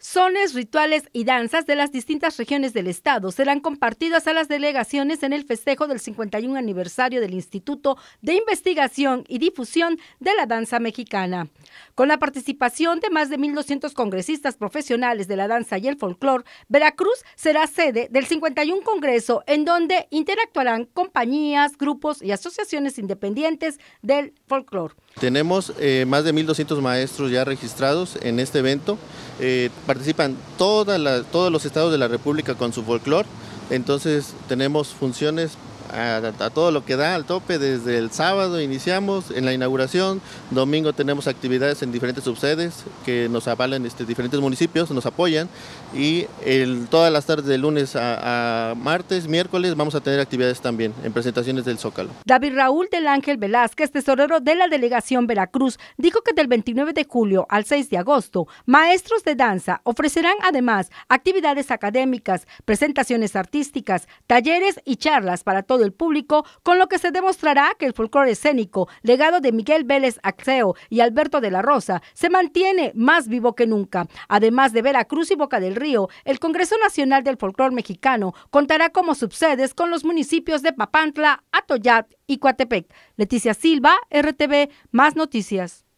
Sones, rituales y danzas de las distintas regiones del Estado serán compartidas a las delegaciones en el festejo del 51 aniversario del Instituto de Investigación y Difusión de la Danza Mexicana. Con la participación de más de 1.200 congresistas profesionales de la danza y el folclore, Veracruz será sede del 51 Congreso en donde interactuarán compañías, grupos y asociaciones independientes del folclore. Tenemos eh, más de 1.200 maestros ya registrados en este evento. Eh, participan todos los estados de la República con su folclore. Entonces tenemos funciones a, todo lo que da al tope. Desde el sábado iniciamos en la inauguración, domingo tenemos actividades en diferentes subsedes que nos avalan este, diferentes municipios, nos apoyan y el, todas las tardes de lunes a, a, martes, miércoles vamos a tener actividades también en presentaciones del Zócalo. David Raúl del Ángel Velázquez, tesorero de la delegación Veracruz, dijo que del 29 de julio al 6 de agosto, maestros de danza ofrecerán además actividades académicas, presentaciones artísticas, talleres y charlas para todos del el público, con lo que se demostrará que el folclore escénico, legado de Miguel Vélez Axeo y Alberto de la Rosa, se mantiene más vivo que nunca. Además de Veracruz y Boca del Río, el Congreso Nacional del Folclore Mexicano contará como subsedes con los municipios de Papantla, Atoyat y Coatepec. Leticia Silva, RTV, más noticias.